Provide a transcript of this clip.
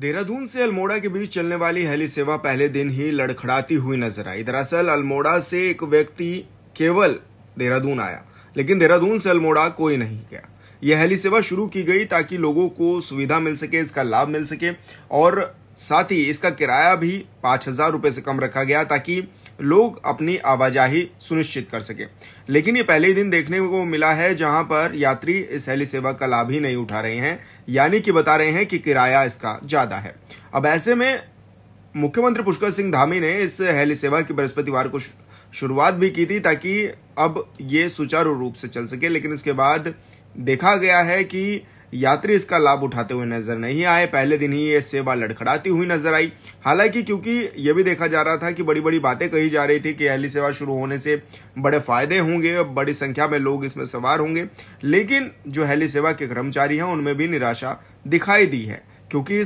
देहरादून से अल्मोड़ा के बीच चलने वाली हेली सेवा पहले दिन ही लड़खड़ाती हुई नजर आई दरअसल अल्मोड़ा से एक व्यक्ति केवल देहरादून आया लेकिन देहरादून से अल्मोड़ा कोई नहीं गया यह हेली सेवा शुरू की गई ताकि लोगों को सुविधा मिल सके इसका लाभ मिल सके और साथ ही इसका किराया भी पांच हजार रुपये से कम रखा गया ताकि लोग अपनी आवाजाही सुनिश्चित कर सके लेकिन ये पहले ही दिन देखने को मिला है जहां पर यात्री इस हेली सेवा का लाभ ही नहीं उठा रहे हैं यानी कि बता रहे हैं कि किराया इसका ज्यादा है अब ऐसे में मुख्यमंत्री पुष्कर सिंह धामी ने इस हेली सेवा की बृहस्पतिवार को शुरुआत भी की थी ताकि अब ये सुचारू रूप से चल सके लेकिन इसके बाद देखा गया है कि यात्री इसका लाभ उठाते हुए नजर नहीं आए पहले दिन ही ये सेवा लड़खड़ाती हुई नजर आई हालांकि क्योंकि ये भी देखा जा रहा था कि बड़ी बड़ी बातें कही जा रही थी कि अहली सेवा शुरू होने से बड़े फायदे होंगे बड़ी संख्या में लोग इसमें सवार होंगे लेकिन जो हेली सेवा के कर्मचारी हैं उनमें भी निराशा दिखाई दी है क्योंकि